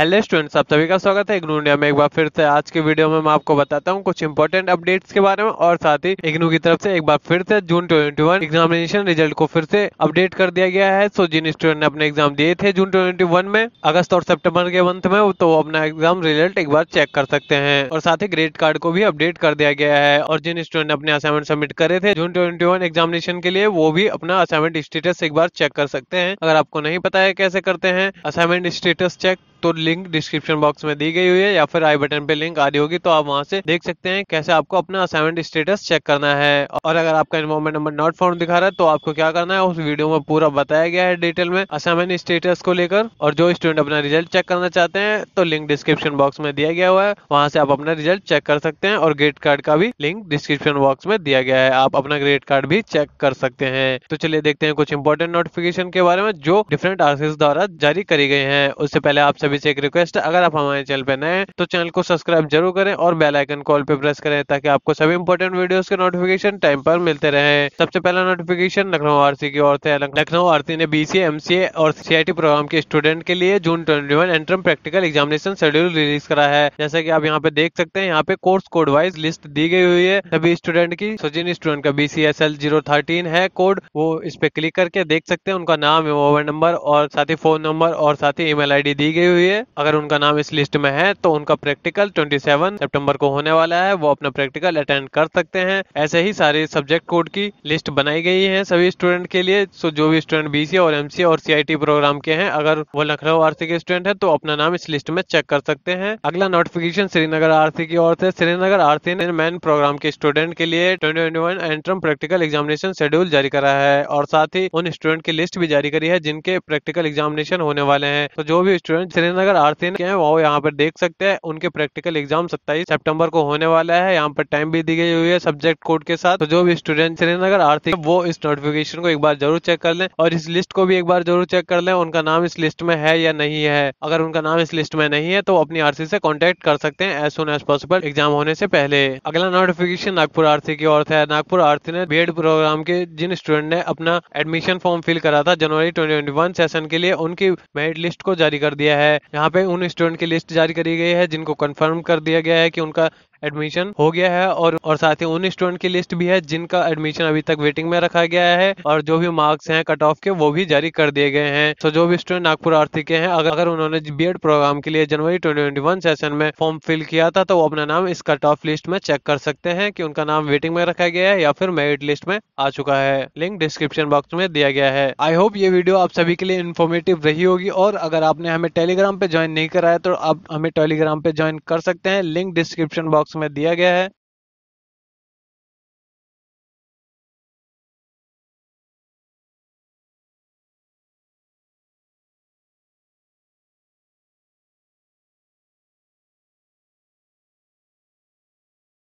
hello students आप सभी का स्वागत है इग्नू इंडिया में एक बार फिर से आज के वीडियो में मैं आपको बताता हूँ कुछ इंपॉर्टेंट अपडेट्स के बारे में और साथ ही इग्नू की तरफ से एक बार फिर से जून 21 एग्जामिनेशन रिजल्ट को फिर से अपडेट कर दिया गया है सो जिन स्टूडेंट ने अपने एग्जाम दिए थे जून ट्वेंटी में अगस्त और सेप्टेम्बर के मंथ में तो अपना एग्जाम रिजल्ट एक बार चेक कर सकते हैं और साथ ही ग्रेड कार्ड को भी अपडेट कर दिया गया है और जिन स्टूडेंट ने अपने असाइनमेंट सबमिट करे थे जून ट्वेंटी एग्जामिनेशन के लिए वो भी अपना असाइनमेंट स्टेटस एक बार चेक कर सकते हैं अगर आपको नहीं पता है कैसे करते हैं असाइनमेंट स्टेटस चेक तो लिंक डिस्क्रिप्शन बॉक्स में दी गई हुई है या फिर आई बटन पे लिंक आ रही होगी तो आप वहाँ से देख सकते हैं कैसे आपको अपना असाइनमेंट स्टेटस चेक करना है और अगर आपका इन्वॉल्वमेंट नंबर नॉट फाउंड दिखा रहा है तो आपको क्या करना है उस वीडियो में पूरा बताया गया है डिटेल में असाइनमेंट स्टेटस को लेकर और जो स्टूडेंट अपना रिजल्ट चेक करना चाहते हैं तो लिंक डिस्क्रिप्शन बॉक्स में दिया गया हुआ है वहाँ से आप अपना रिजल्ट चेक कर सकते हैं और ग्रेड कार्ड का भी लिंक डिस्क्रिप्शन बॉक्स में दिया गया है आप अपना ग्रेड कार्ड भी चेक कर सकते हैं तो चलिए देखते हैं कुछ इंपॉर्टेंट नोटिफिकेशन के बारे में जो डिफरेंट आर्सिस द्वारा जारी करी गई है उससे पहले आप सभी से एक रिक्वेस्ट है अगर आप हमारे चैनल पर नए हैं तो चैनल को सब्सक्राइब जरूर करें और बेल आइकन कॉल पे प्रेस करें ताकि आपको सभी इंपॉर्टेंट वीडियोस के नोटिफिकेशन टाइम पर मिलते रहे सबसे पहला नोटिफिकेशन लखनऊ आरसी की ओर से लखनऊ आरसी ने सी एमसीए और सीआईटी प्रोग्राम के स्टूडेंट के लिए जून ट्वेंटी वन एंट्रम प्रैक्टिकल एग्जामिनेशन शेड्यूल रिलीज करा है जैसे की आप यहाँ पे देख सकते हैं यहाँ पे कोर्स कोड वाइज लिस्ट दी गई हुई है सभी स्टूडेंट की सो जिन स्टूडेंट का B C S L zero thirteen है कोड वो इस पे क्लिक करके देख सकते हैं उनका नाम मोबाइल नंबर और साथ ही फोन नंबर और साथ ही ईमेल आईडी दी गई हुई हुई है अगर उनका नाम इस लिस्ट में है तो उनका प्रैक्टिकल 27 सितंबर को होने वाला है वो अपना प्रैक्टिकल अटेंड कर सकते हैं ऐसे ही सारे सब्जेक्ट कोड की लिस्ट बनाई गई है सभी स्टूडेंट के लिए सो जो भी स्टूडेंट बीसी और एमसी और सीआईटी प्रोग्राम के हैं अगर वो लखनऊ आरसी के स्टूडेंट है तो अपना नाम इस लिस्ट में चेक कर सकते हैं अगला नोटिफिकेशन श्रीनगर आरसी की ओर से श्रीनगर आरसी ने मैन प्रोग्राम के स्टूडेंट के लिए ट्वेंटी एंट्रम प्रैक्टिकल एग्जामिनेशन शेड्यूल जारी करा है और साथ ही उन स्टूडेंट की लिस्ट भी जारी करी है जिनके प्रैक्टिकल एग्जामिनेशन होने वाले हैं तो जो भी स्टूडेंट सुरेंद्रनगर आरसीएन के हैं वो यहाँ पर देख सकते हैं उनके प्रैक्टिकल एग्जाम सत्ताईस सितंबर को होने वाला है यहाँ पर टाइम भी दी गई हुई है सब्जेक्ट कोड के साथ तो जो भी स्टूडेंट सुरेंद्रनगर आरती वो इस नोटिफिकेशन को एक बार जरूर चेक कर लें और इस लिस्ट को भी एक बार जरूर चेक कर लें उनका नाम इस लिस्ट में है या नहीं है अगर उनका नाम इस लिस्ट में नहीं है तो अपनी आरसी से कॉन्टेक्ट कर सकते हैं as soon as possible exam होने से पहले अगला नोटिफिकेशन नागपुर आरसी की ओर है नागपुर आरती ने बीएड प्रोग्राम के जिन स्टूडेंट ने अपना एडमिशन फॉर्म फिल करा था जनवरी ट्वेंटी सेशन के लिए उनकी मेरिट लिस्ट को जारी कर दिया है यहाँ पे उन स्टूडेंट की लिस्ट जारी करी गई है जिनको कंफर्म कर दिया गया है कि उनका एडमिशन हो गया है और और साथ ही उन स्टूडेंट की लिस्ट भी है जिनका एडमिशन अभी तक वेटिंग में रखा गया है और जो भी मार्क्स हैं कट ऑफ के वो भी जारी कर दिए गए हैं तो जो भी स्टूडेंट नागपुर आरती के हैं अगर अगर उन्होंने एड प्रोग्राम के लिए जनवरी 2021 सेशन में फॉर्म फिल किया था तो वो अपना नाम इस कट ऑफ लिस्ट में चेक कर सकते हैं की उनका नाम वेटिंग में रखा गया है या फिर मेरिट लिस्ट में आ चुका है लिंक डिस्क्रिप्शन बॉक्स में दिया गया है आई होप ये वीडियो आप सभी के लिए इन्फॉर्मेटिव रही होगी और अगर आपने हमें टेलीग्राम पे ज्वाइन नहीं कराया तो आप हमें टेलीग्राम पे ज्वाइन कर सकते हैं लिंक डिस्क्रिप्शन बॉक्स बॉक्स में दिया गया है